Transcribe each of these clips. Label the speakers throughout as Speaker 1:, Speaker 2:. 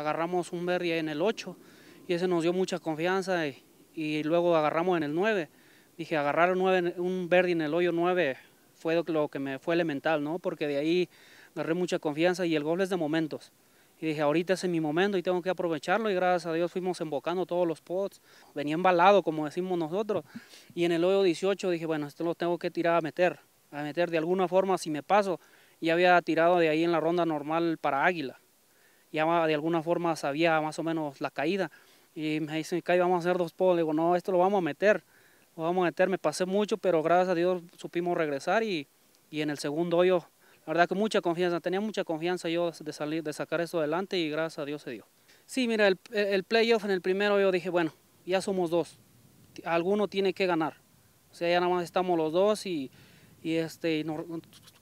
Speaker 1: agarramos un berry en el 8 y ese nos dio mucha confianza y, luego agarramos en el 9. Dije, agarrar un, un en el hoyo 9 fue lo que me fue elemental, ¿no? Porque de ahí agarré mucha confianza y el gol es de momentos. Y dije, ahorita es mi momento y tengo que aprovecharlo. Y gracias a Dios fuimos embocando todos los pots. Venía embalado, como decimos nosotros. Y en el hoyo 18 dije, bueno, esto lo tengo que tirar a meter. A meter de alguna forma, si me paso. Ya había tirado de ahí en la ronda normal para Águila ya de alguna forma sabía más o menos la caída. Y me dicen, acá vamos a hacer dos polos. Le digo, no, esto lo vamos a meter, lo vamos a meter. Me pasé mucho, pero gracias a Dios supimos regresar y, y en el segundo yo, la verdad que mucha confianza, tenía mucha confianza yo de salir, de sacar eso adelante y gracias a Dios se dio. Sí, mira, el, el playoff en el primero yo dije, bueno, ya somos dos, alguno tiene que ganar. O sea, ya nada más estamos los dos y, y este,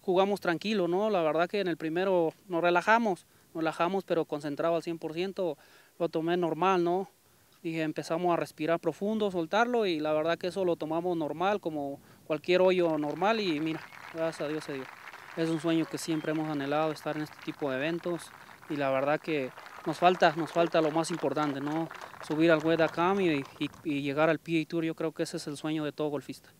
Speaker 1: jugamos tranquilo, ¿no? La verdad que en el primero nos relajamos relajamos, pero concentrado al 100%, lo tomé normal, ¿no? Dije, empezamos a respirar profundo, soltarlo y la verdad que eso lo tomamos normal, como cualquier hoyo normal y mira, gracias a Dios se dio. Es un sueño que siempre hemos anhelado, estar en este tipo de eventos y la verdad que nos falta, nos falta lo más importante, ¿no? Subir al Wedakam y, y llegar al PA Tour, yo creo que ese es el sueño de todo golfista.